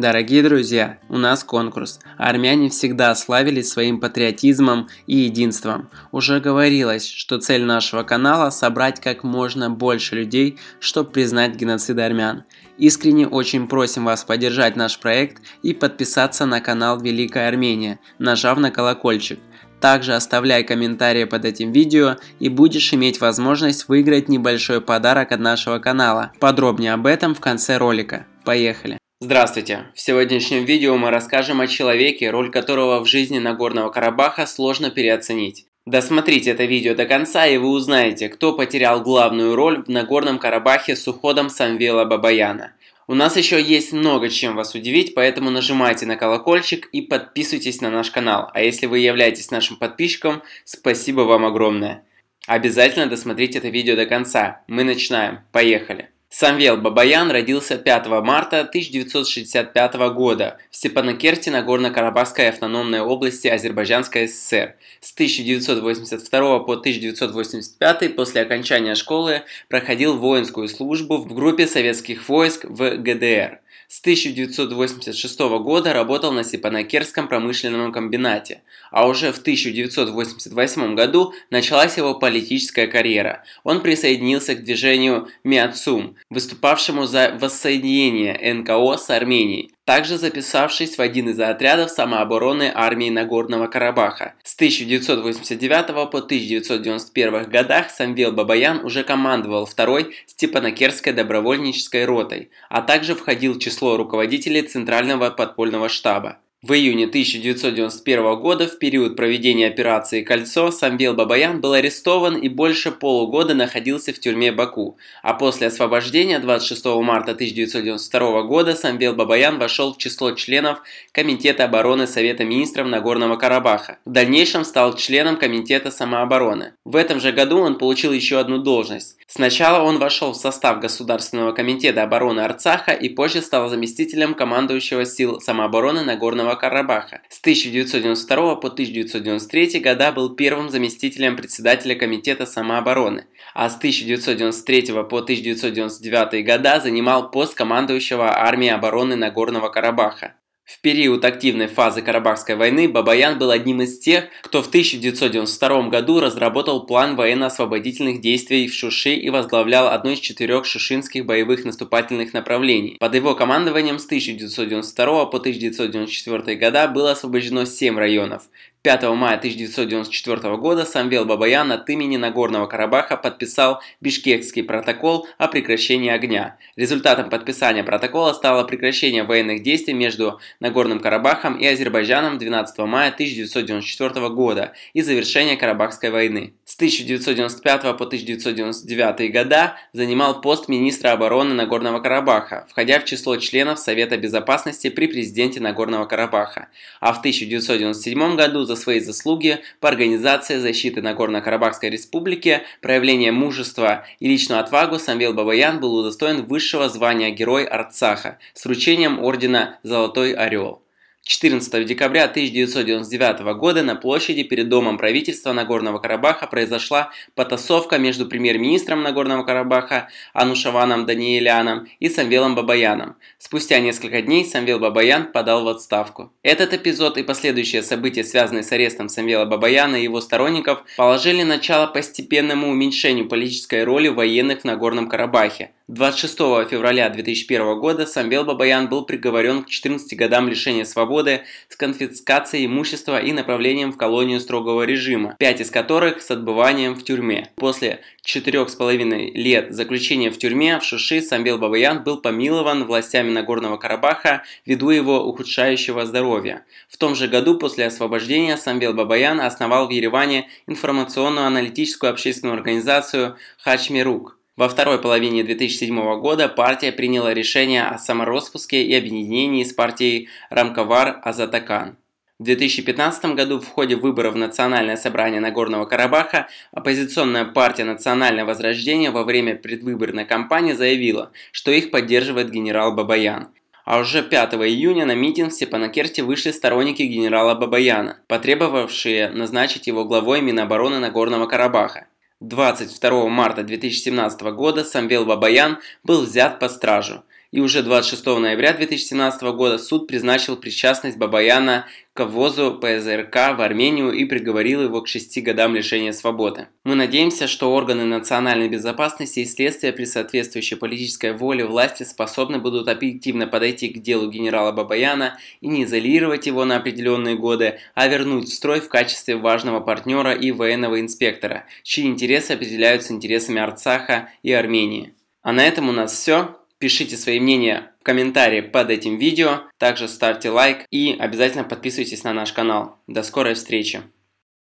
Дорогие друзья, у нас конкурс. Армяне всегда славились своим патриотизмом и единством. Уже говорилось, что цель нашего канала – собрать как можно больше людей, чтобы признать геноцид армян. Искренне очень просим вас поддержать наш проект и подписаться на канал Великая Армения, нажав на колокольчик. Также оставляй комментарии под этим видео и будешь иметь возможность выиграть небольшой подарок от нашего канала. Подробнее об этом в конце ролика. Поехали! Здравствуйте! В сегодняшнем видео мы расскажем о человеке, роль которого в жизни Нагорного Карабаха сложно переоценить. Досмотрите это видео до конца и вы узнаете, кто потерял главную роль в Нагорном Карабахе с уходом Самвела Бабаяна. У нас еще есть много чем вас удивить, поэтому нажимайте на колокольчик и подписывайтесь на наш канал. А если вы являетесь нашим подписчиком, спасибо вам огромное. Обязательно досмотрите это видео до конца. Мы начинаем. Поехали! Самвел Бабаян родился 5 марта 1965 года в Степанакерте горно карабахской автономной области Азербайджанской ССР. С 1982 по 1985 после окончания школы проходил воинскую службу в группе советских войск в ГДР. С 1986 года работал на Сипанакерском промышленном комбинате, а уже в 1988 году началась его политическая карьера. Он присоединился к движению Миацум, выступавшему за воссоединение НКО с Арменией, также записавшись в один из отрядов самообороны армии Нагорного Карабаха. С 1989 по 1991 годах Самвел Бабаян уже командовал второй Степанакерской добровольнической ротой, а также входил в число руководителей Центрального подпольного штаба. В июне 1991 года, в период проведения операции «Кольцо», Самвел Бабаян был арестован и больше полугода находился в тюрьме Баку. А после освобождения 26 марта 1992 года Самвел Бабаян вошел в число членов Комитета обороны Совета министров Нагорного Карабаха. В дальнейшем стал членом Комитета самообороны. В этом же году он получил еще одну должность. Сначала он вошел в состав Государственного комитета обороны Арцаха и позже стал заместителем командующего сил самообороны Нагорного Нагорного Карабаха. С 1992 по 1993 года был первым заместителем председателя Комитета самообороны, а с 1993 по 1999 года занимал пост командующего армией обороны Нагорного Карабаха. В период активной фазы Карабахской войны Бабаян был одним из тех, кто в 1992 году разработал план военно-освободительных действий в Шуши и возглавлял одно из четырех шушинских боевых наступательных направлений. Под его командованием с 1992 по 1994 года было освобождено 7 районов. 5 мая 1994 года Самвел Бабаян от имени Нагорного Карабаха подписал Бишкекский протокол о прекращении огня. Результатом подписания протокола стало прекращение военных действий между Нагорным Карабахом и Азербайджаном 12 мая 1994 года и завершение Карабахской войны. С 1995 по 1999 года занимал пост министра обороны Нагорного Карабаха, входя в число членов Совета Безопасности при президенте Нагорного Карабаха. А в 1997 году за свои заслуги по организации защиты Нагорно-Карабахской республики, проявление мужества и личную отвагу Самвел Бабаян был удостоен высшего звания Герой Арцаха с вручением ордена «Золотой орел». 14 декабря 1999 года на площади перед Домом правительства Нагорного Карабаха произошла потасовка между премьер-министром Нагорного Карабаха Анушаваном Даниэляном и Самвелом Бабаяном. Спустя несколько дней Самвел Бабаян подал в отставку. Этот эпизод и последующие события, связанные с арестом Самвела Бабаяна и его сторонников, положили начало постепенному уменьшению политической роли военных в Нагорном Карабахе – 26 февраля 2001 года Самвел Бабаян был приговорен к 14 годам лишения свободы с конфискацией имущества и направлением в колонию строгого режима, 5 из которых с отбыванием в тюрьме. После 4,5 лет заключения в тюрьме в Шиши Самвел Бабаян был помилован властями Нагорного Карабаха ввиду его ухудшающего здоровья. В том же году после освобождения Самвел Бабаян основал в Ереване информационно-аналитическую общественную организацию «Хачмирук», во второй половине 2007 года партия приняла решение о самороспуске и объединении с партией Рамковар Азатакан. В 2015 году в ходе выборов в Национальное собрание Нагорного Карабаха оппозиционная партия «Национальное возрождение» во время предвыборной кампании заявила, что их поддерживает генерал Бабаян. А уже 5 июня на митинг в Степанакерте вышли сторонники генерала Бабаяна, потребовавшие назначить его главой Минобороны Нагорного Карабаха. 22 марта 2017 года Самвел Бабаян был взят под стражу и уже 26 ноября 2017 года суд призначил причастность Бабаяна к ввозу ПЗРК в Армению и приговорил его к шести годам лишения свободы. Мы надеемся, что органы национальной безопасности и следствия при соответствующей политической воле власти способны будут объективно подойти к делу генерала Бабаяна и не изолировать его на определенные годы, а вернуть в строй в качестве важного партнера и военного инспектора, чьи интересы определяются интересами Арцаха и Армении. А на этом у нас все. Пишите свои мнения в комментарии под этим видео. Также ставьте лайк и обязательно подписывайтесь на наш канал. До скорой встречи!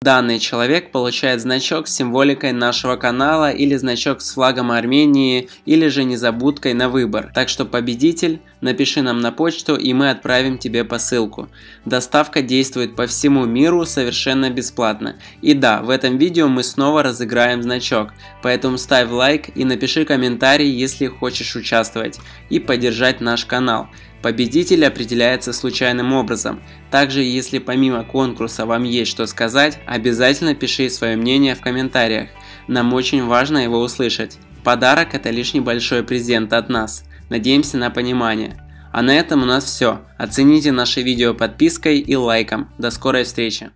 Данный человек получает значок с символикой нашего канала или значок с флагом Армении или же незабудкой на выбор. Так что победитель Напиши нам на почту, и мы отправим тебе посылку. Доставка действует по всему миру совершенно бесплатно. И да, в этом видео мы снова разыграем значок, поэтому ставь лайк и напиши комментарий, если хочешь участвовать и поддержать наш канал. Победитель определяется случайным образом. Также, если помимо конкурса вам есть что сказать, обязательно пиши свое мнение в комментариях. Нам очень важно его услышать. Подарок – это лишь небольшой презент от нас – Надеемся на понимание. А на этом у нас все. Оцените наше видео подпиской и лайком. До скорой встречи!